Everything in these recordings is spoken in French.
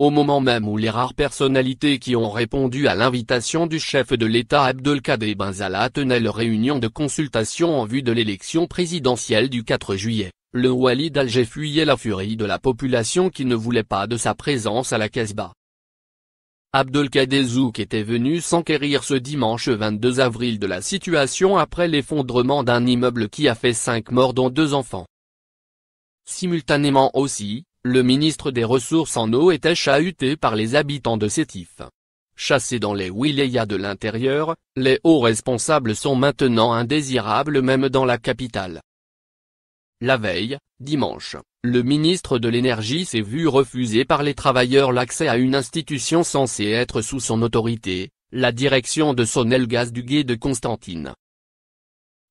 au moment même où les rares personnalités qui ont répondu à l'invitation du chef de l'État Abdelkader Benzala tenaient leur réunion de consultation en vue de l'élection présidentielle du 4 juillet. Le Wali d'Alger fuyait la furie de la population qui ne voulait pas de sa présence à la Casbah. Abdelkader Zouk était venu s'enquérir ce dimanche 22 avril de la situation après l'effondrement d'un immeuble qui a fait cinq morts dont deux enfants. Simultanément aussi, le ministre des Ressources en eau était chahuté par les habitants de Sétif. Chassés dans les wilayas de l'intérieur, les hauts responsables sont maintenant indésirables même dans la capitale. La veille, dimanche, le ministre de l'Énergie s'est vu refuser par les travailleurs l'accès à une institution censée être sous son autorité, la direction de Sonelgaz du de Constantine.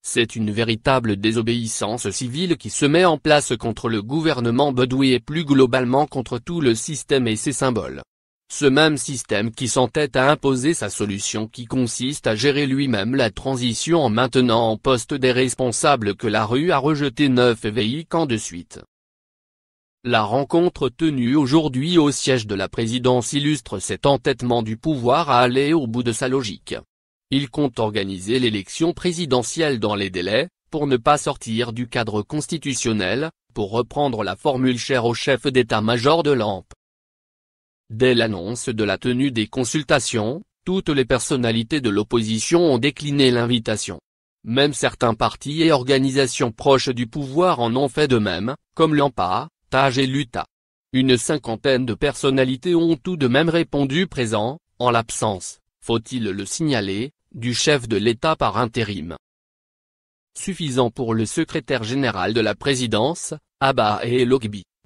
C'est une véritable désobéissance civile qui se met en place contre le gouvernement Bedoui et plus globalement contre tout le système et ses symboles. Ce même système qui s'entête à imposer sa solution qui consiste à gérer lui-même la transition en maintenant en poste des responsables que la rue a rejeté neuf véhicules de suite. La rencontre tenue aujourd'hui au siège de la présidence illustre cet entêtement du pouvoir à aller au bout de sa logique. Il compte organiser l'élection présidentielle dans les délais, pour ne pas sortir du cadre constitutionnel, pour reprendre la formule chère au chef d'état-major de l'AMP. Dès l'annonce de la tenue des consultations, toutes les personnalités de l'opposition ont décliné l'invitation. Même certains partis et organisations proches du pouvoir en ont fait de même, comme l'AMPA, TAJ et l'UTA. Une cinquantaine de personnalités ont tout de même répondu présent, en l'absence, faut-il le signaler, du chef de l'État par intérim. Suffisant pour le secrétaire général de la présidence, Abba et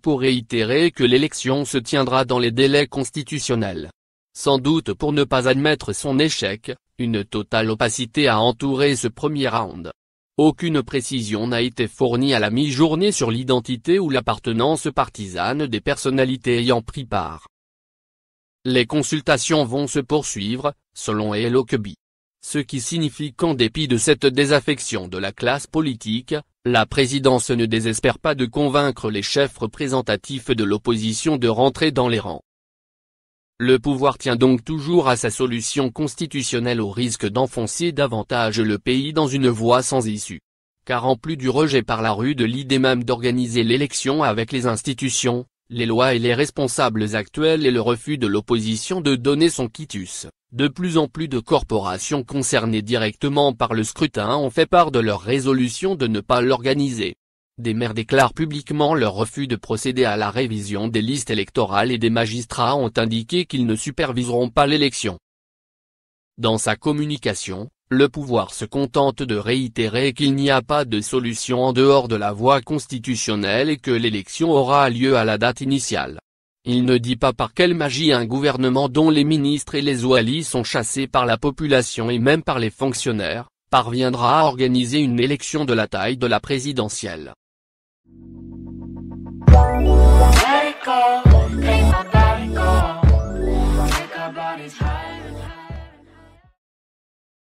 pour réitérer que l'élection se tiendra dans les délais constitutionnels. Sans doute pour ne pas admettre son échec, une totale opacité a entouré ce premier round. Aucune précision n'a été fournie à la mi-journée sur l'identité ou l'appartenance partisane des personnalités ayant pris part. Les consultations vont se poursuivre, selon Elokeby ce qui signifie qu'en dépit de cette désaffection de la classe politique, la présidence ne désespère pas de convaincre les chefs représentatifs de l'opposition de rentrer dans les rangs. Le pouvoir tient donc toujours à sa solution constitutionnelle au risque d'enfoncer davantage le pays dans une voie sans issue. Car en plus du rejet par la rue de l'idée même d'organiser l'élection avec les institutions, les lois et les responsables actuels et le refus de l'opposition de donner son quitus, de plus en plus de corporations concernées directement par le scrutin ont fait part de leur résolution de ne pas l'organiser. Des maires déclarent publiquement leur refus de procéder à la révision des listes électorales et des magistrats ont indiqué qu'ils ne superviseront pas l'élection. Dans sa communication, le pouvoir se contente de réitérer qu'il n'y a pas de solution en dehors de la voie constitutionnelle et que l'élection aura lieu à la date initiale. Il ne dit pas par quelle magie un gouvernement dont les ministres et les oualis sont chassés par la population et même par les fonctionnaires, parviendra à organiser une élection de la taille de la présidentielle.